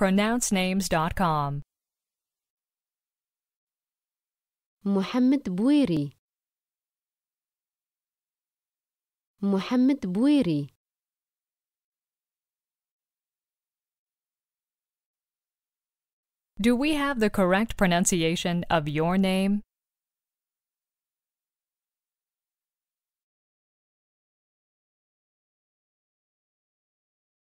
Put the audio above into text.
pronouncenames.com. Muhammad Buiri. Muhammad Buiri. Do we have the correct pronunciation of your name?